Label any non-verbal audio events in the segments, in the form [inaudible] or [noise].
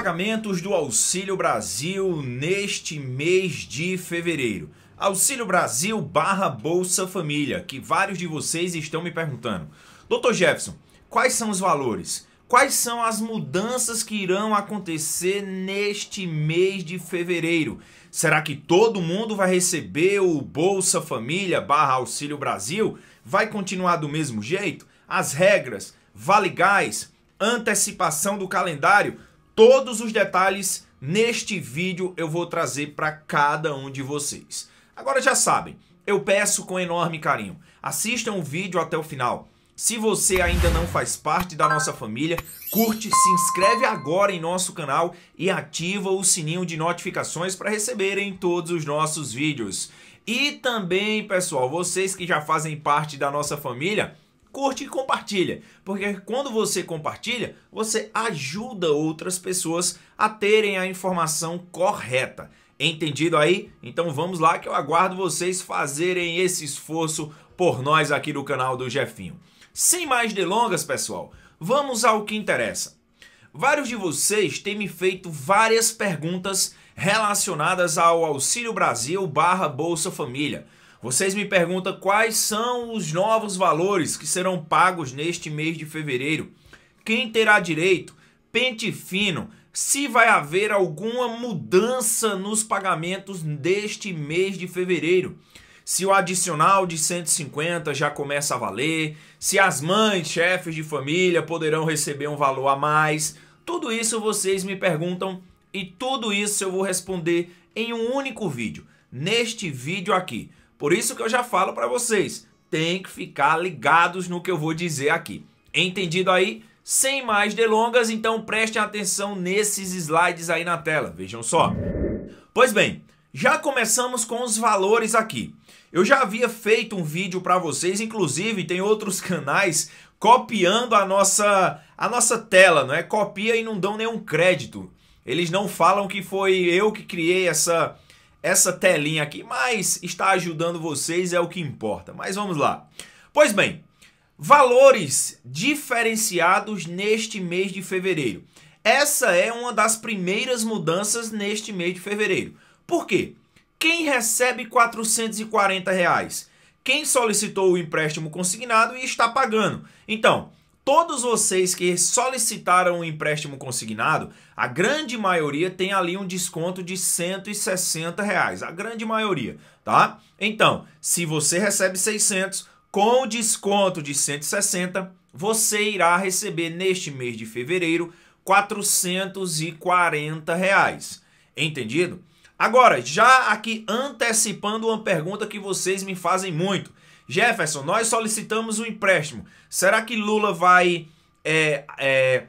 pagamentos do Auxílio Brasil neste mês de fevereiro. Auxílio Brasil barra Bolsa Família, que vários de vocês estão me perguntando. Doutor Jefferson, quais são os valores? Quais são as mudanças que irão acontecer neste mês de fevereiro? Será que todo mundo vai receber o Bolsa Família barra Auxílio Brasil? Vai continuar do mesmo jeito? As regras, vale gás, antecipação do calendário, Todos os detalhes neste vídeo eu vou trazer para cada um de vocês. Agora já sabem, eu peço com enorme carinho, assistam o vídeo até o final. Se você ainda não faz parte da nossa família, curte, se inscreve agora em nosso canal e ativa o sininho de notificações para receberem todos os nossos vídeos. E também, pessoal, vocês que já fazem parte da nossa família, curte e compartilha. Porque quando você compartilha, você ajuda outras pessoas a terem a informação correta. Entendido aí? Então vamos lá que eu aguardo vocês fazerem esse esforço por nós aqui no canal do Jefinho. Sem mais delongas, pessoal, vamos ao que interessa. Vários de vocês têm me feito várias perguntas relacionadas ao Auxílio Brasil barra Bolsa Família. Vocês me perguntam quais são os novos valores que serão pagos neste mês de fevereiro. Quem terá direito? Pente fino. Se vai haver alguma mudança nos pagamentos deste mês de fevereiro. Se o adicional de 150 já começa a valer, se as mães, chefes de família poderão receber um valor a mais. Tudo isso vocês me perguntam e tudo isso eu vou responder em um único vídeo. Neste vídeo aqui. Por isso que eu já falo para vocês, tem que ficar ligados no que eu vou dizer aqui. Entendido aí? Sem mais delongas, então prestem atenção nesses slides aí na tela, vejam só. Pois bem, já começamos com os valores aqui. Eu já havia feito um vídeo para vocês, inclusive tem outros [laughs] canais copiando a nossa, a nossa tela, não é? Copia e não dão nenhum crédito. Eles não falam que foi eu que criei essa, essa telinha aqui, mas está ajudando vocês é o que importa. Mas vamos lá. Pois bem, valores diferenciados neste mês de fevereiro. Essa é uma das primeiras mudanças neste mês de fevereiro. Por quê? Quem recebe R$ reais? Quem solicitou o empréstimo consignado e está pagando. Então, todos vocês que solicitaram um empréstimo consignado, a grande maioria tem ali um desconto de 160 reais. A grande maioria, tá? Então, se você recebe 600 com desconto de 160, você irá receber neste mês de fevereiro 440 reais. Entendido? Agora, já aqui antecipando uma pergunta que vocês me fazem muito. Jefferson, nós solicitamos um empréstimo. Será que Lula vai é, é,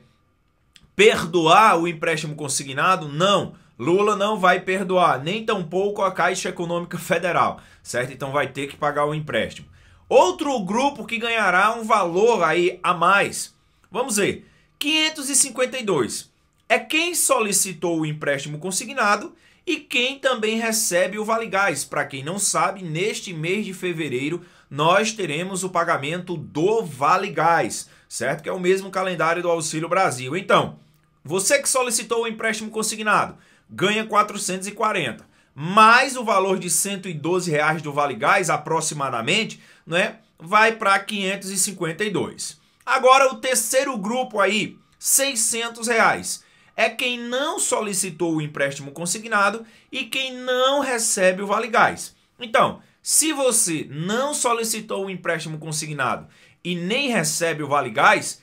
perdoar o empréstimo consignado? Não. Lula não vai perdoar, nem tampouco a Caixa Econômica Federal, certo? Então vai ter que pagar o empréstimo. Outro grupo que ganhará um valor aí a mais. Vamos ver. 552 é quem solicitou o empréstimo consignado e quem também recebe o Vale Gás. Para quem não sabe, neste mês de fevereiro, nós teremos o pagamento do Vale Gás, certo? Que é o mesmo calendário do Auxílio Brasil. Então, você que solicitou o empréstimo consignado ganha 440, mais o valor de 112 reais do Vale Gás, aproximadamente, né? Vai para 552. Agora o terceiro grupo aí, 600 reais é quem não solicitou o empréstimo consignado e quem não recebe o Vale Gás. Então, se você não solicitou o um empréstimo consignado e nem recebe o Vale Gás,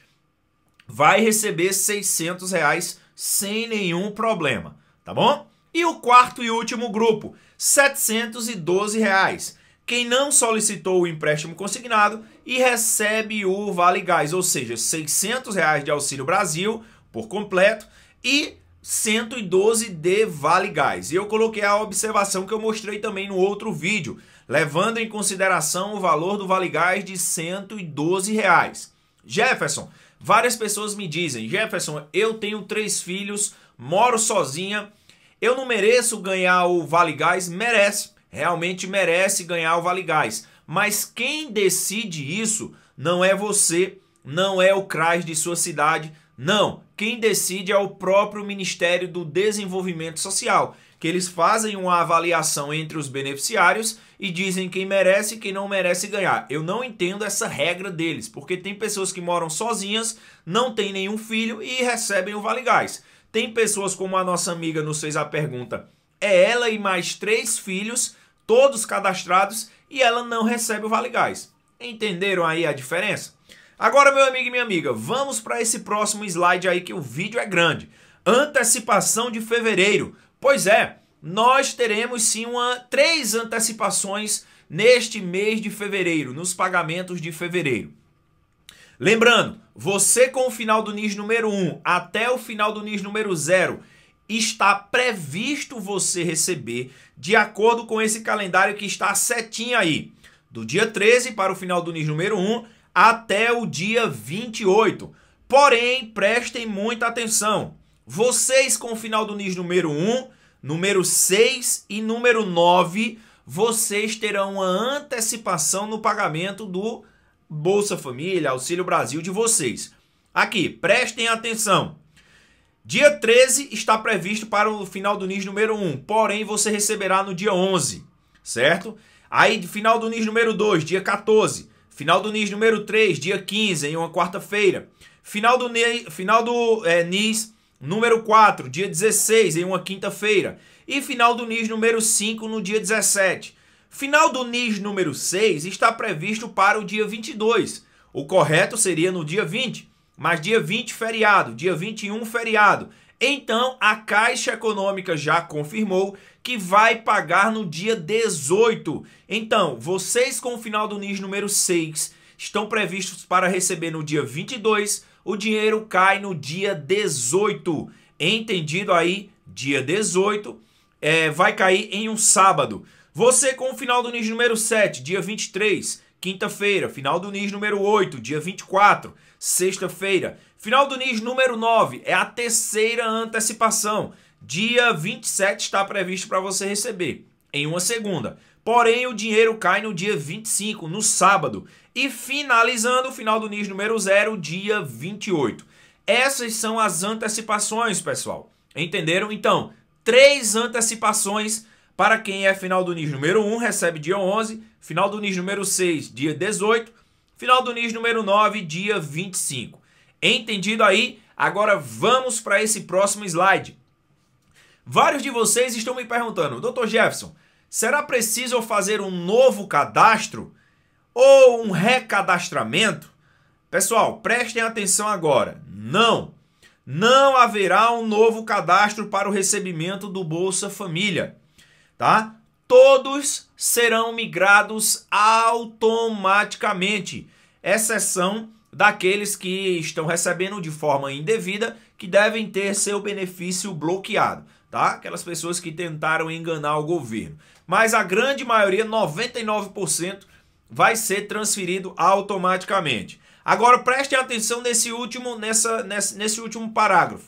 vai receber 600 reais sem nenhum problema, tá bom? E o quarto e último grupo, 712 reais. Quem não solicitou o empréstimo consignado e recebe o Vale Gás, ou seja, 600 reais de Auxílio Brasil por completo e 112 de Vale Gás. E eu coloquei a observação que eu mostrei também no outro vídeo levando em consideração o valor do Vale Gás de R$ 112. Reais. Jefferson, várias pessoas me dizem: Jefferson, eu tenho três filhos, moro sozinha, eu não mereço ganhar o Vale Gás? Merece, realmente merece ganhar o Vale Gás. Mas quem decide isso não é você, não é o CRAS de sua cidade, não. Quem decide é o próprio Ministério do Desenvolvimento Social que eles fazem uma avaliação entre os beneficiários e dizem quem merece e quem não merece ganhar. Eu não entendo essa regra deles, porque tem pessoas que moram sozinhas, não têm nenhum filho e recebem o Vale Gás. Tem pessoas como a nossa amiga nos fez a pergunta, é ela e mais três filhos, todos cadastrados, e ela não recebe o Vale Gás. Entenderam aí a diferença? Agora, meu amigo e minha amiga, vamos para esse próximo slide aí que o vídeo é grande. Antecipação de fevereiro. Pois é, nós teremos sim uma, três antecipações neste mês de fevereiro, nos pagamentos de fevereiro. Lembrando, você com o final do NIS número 1 até o final do NIS número 0 está previsto você receber de acordo com esse calendário que está setinho aí, do dia 13 para o final do NIS número 1 até o dia 28. Porém, prestem muita atenção. Vocês com o final do NIS número 1, número 6 e número 9, vocês terão uma antecipação no pagamento do Bolsa Família, Auxílio Brasil de vocês. Aqui, prestem atenção. Dia 13 está previsto para o final do NIS número 1, porém você receberá no dia 11, certo? Aí, final do NIS número 2, dia 14. Final do NIS número 3, dia 15, em uma quarta-feira. Final do, final do é, eh, NIS Número 4, dia 16, em uma quinta-feira. E final do NIS número 5, no dia 17. Final do NIS número 6 está previsto para o dia 22. O correto seria no dia 20, mas dia 20 feriado, dia 21 feriado. Então, a Caixa Econômica já confirmou que vai pagar no dia 18. Então, vocês com o final do NIS número 6 estão previstos para receber no dia 22 o dinheiro cai no dia 18. Entendido aí? Dia 18 é, vai cair em um sábado. Você com o final do NIS número 7, dia 23, quinta-feira. Final do NIS número 8, dia 24, sexta-feira. Final do NIS número 9 é a terceira antecipação. Dia 27 está previsto para você receber em uma segunda. Porém, o dinheiro cai no dia 25, no sábado. E finalizando o final do NIS número 0, dia 28. Essas são as antecipações, pessoal. Entenderam? Então, três antecipações para quem é final do NIS número 1, recebe dia 11. Final do NIS número 6, dia 18. Final do NIS número 9, dia 25. Entendido aí? Agora vamos para esse próximo slide. Vários de vocês estão me perguntando, Dr. Jefferson, Será preciso fazer um novo cadastro ou um recadastramento? Pessoal, prestem atenção agora. Não! Não haverá um novo cadastro para o recebimento do Bolsa Família, tá? Todos serão migrados automaticamente, exceção daqueles que estão recebendo de forma indevida, que devem ter seu benefício bloqueado, tá? Aquelas pessoas que tentaram enganar o governo mas a grande maioria, 99%, vai ser transferido automaticamente. Agora preste atenção nesse último, nessa, nesse, nesse último parágrafo.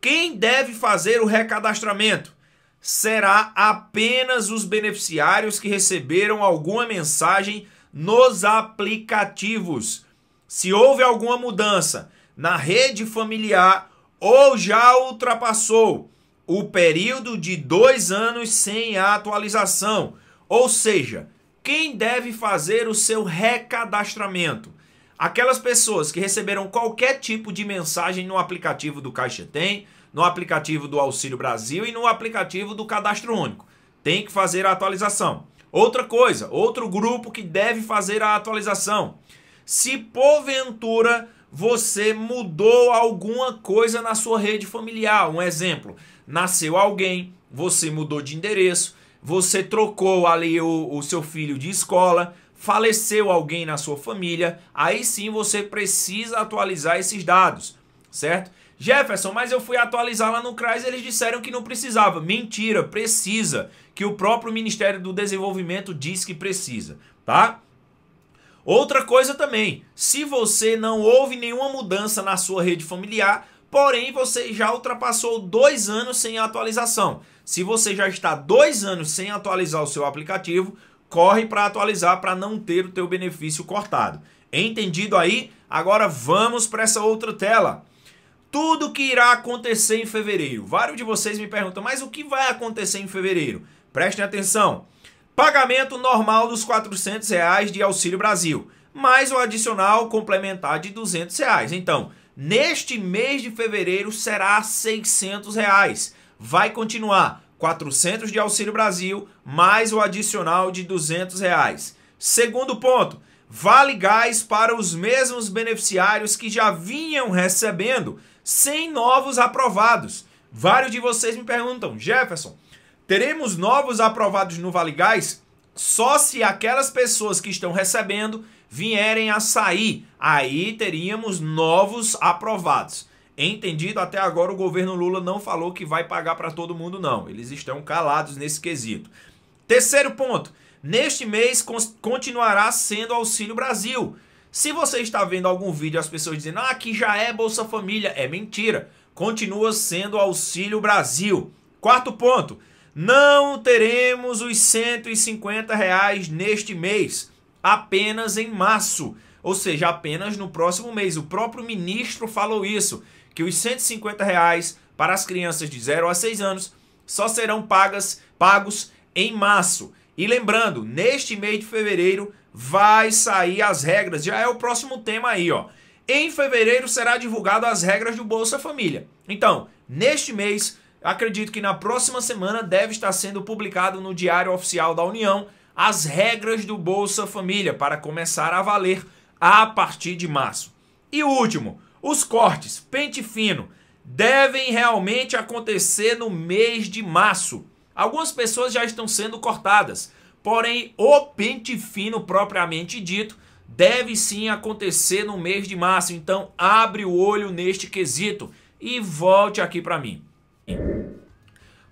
Quem deve fazer o recadastramento será apenas os beneficiários que receberam alguma mensagem nos aplicativos. Se houve alguma mudança na rede familiar ou já ultrapassou o período de dois anos sem a atualização. Ou seja, quem deve fazer o seu recadastramento? Aquelas pessoas que receberam qualquer tipo de mensagem no aplicativo do Caixa Tem, no aplicativo do Auxílio Brasil e no aplicativo do Cadastro Único. Tem que fazer a atualização. Outra coisa, outro grupo que deve fazer a atualização. Se porventura você mudou alguma coisa na sua rede familiar, um exemplo, nasceu alguém, você mudou de endereço, você trocou ali o, o seu filho de escola, faleceu alguém na sua família, aí sim você precisa atualizar esses dados, certo? Jefferson, mas eu fui atualizar lá no CRAS e eles disseram que não precisava. Mentira, precisa. Que o próprio Ministério do Desenvolvimento diz que precisa, tá? Outra coisa também, se você não houve nenhuma mudança na sua rede familiar, porém você já ultrapassou dois anos sem atualização. Se você já está dois anos sem atualizar o seu aplicativo, corre para atualizar para não ter o teu benefício cortado. Entendido aí? Agora vamos para essa outra tela. Tudo que irá acontecer em fevereiro. Vários de vocês me perguntam, mas o que vai acontecer em fevereiro? Prestem atenção. Pagamento normal dos R$ 400 reais de Auxílio Brasil, mais o adicional complementar de R$ 200 reais. Então, Neste mês de fevereiro será R$ 600. Reais. Vai continuar 400 de Auxílio Brasil mais o adicional de R$ 200. Reais. Segundo ponto, vale gás para os mesmos beneficiários que já vinham recebendo, sem novos aprovados. Vários de vocês me perguntam, Jefferson, teremos novos aprovados no Vale Gás? só se aquelas pessoas que estão recebendo vierem a sair. Aí teríamos novos aprovados. Entendido, até agora o governo Lula não falou que vai pagar para todo mundo, não. Eles estão calados nesse quesito. Terceiro ponto: neste mês continuará sendo Auxílio Brasil. Se você está vendo algum vídeo as pessoas dizendo ah, que já é Bolsa Família, é mentira. Continua sendo Auxílio Brasil. Quarto ponto: não teremos os 150 reais neste mês, apenas em março, ou seja, apenas no próximo mês. O próprio ministro falou isso, que os 150 reais para as crianças de 0 a 6 anos só serão pagas, pagos em março. E lembrando, neste mês de fevereiro vai sair as regras, já é o próximo tema aí, ó. Em fevereiro será divulgado as regras do Bolsa Família. Então, neste mês Acredito que na próxima semana deve estar sendo publicado no Diário Oficial da União as regras do Bolsa Família para começar a valer a partir de março. E último, os cortes, pente fino, devem realmente acontecer no mês de março. Algumas pessoas já estão sendo cortadas, porém o pente fino propriamente dito deve sim acontecer no mês de março. Então abre o olho neste quesito e volte aqui para mim.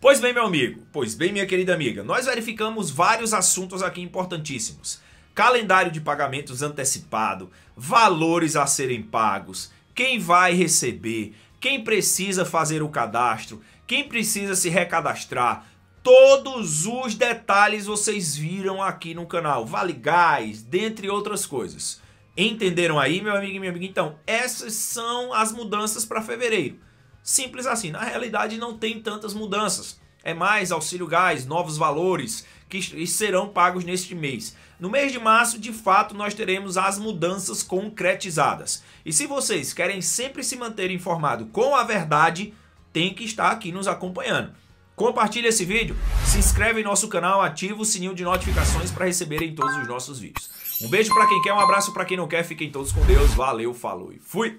Pois bem, meu amigo, pois bem, minha querida amiga, nós verificamos vários assuntos aqui importantíssimos. Calendário de pagamentos antecipado, valores a serem pagos, quem vai receber, quem precisa fazer o cadastro, quem precisa se recadastrar, todos os detalhes vocês viram aqui no canal, Vale Gás, dentre outras coisas. Entenderam aí, meu amigo e minha amiga? Então, essas são as mudanças para fevereiro. Simples assim. Na realidade, não tem tantas mudanças. É mais auxílio gás, novos valores que serão pagos neste mês. No mês de março, de fato, nós teremos as mudanças concretizadas. E se vocês querem sempre se manter informado com a verdade, tem que estar aqui nos acompanhando. Compartilhe esse vídeo, se inscreve em nosso canal, ativa o sininho de notificações para receberem todos os nossos vídeos. Um beijo para quem quer, um abraço para quem não quer, fiquem todos com Deus, valeu, falou e fui!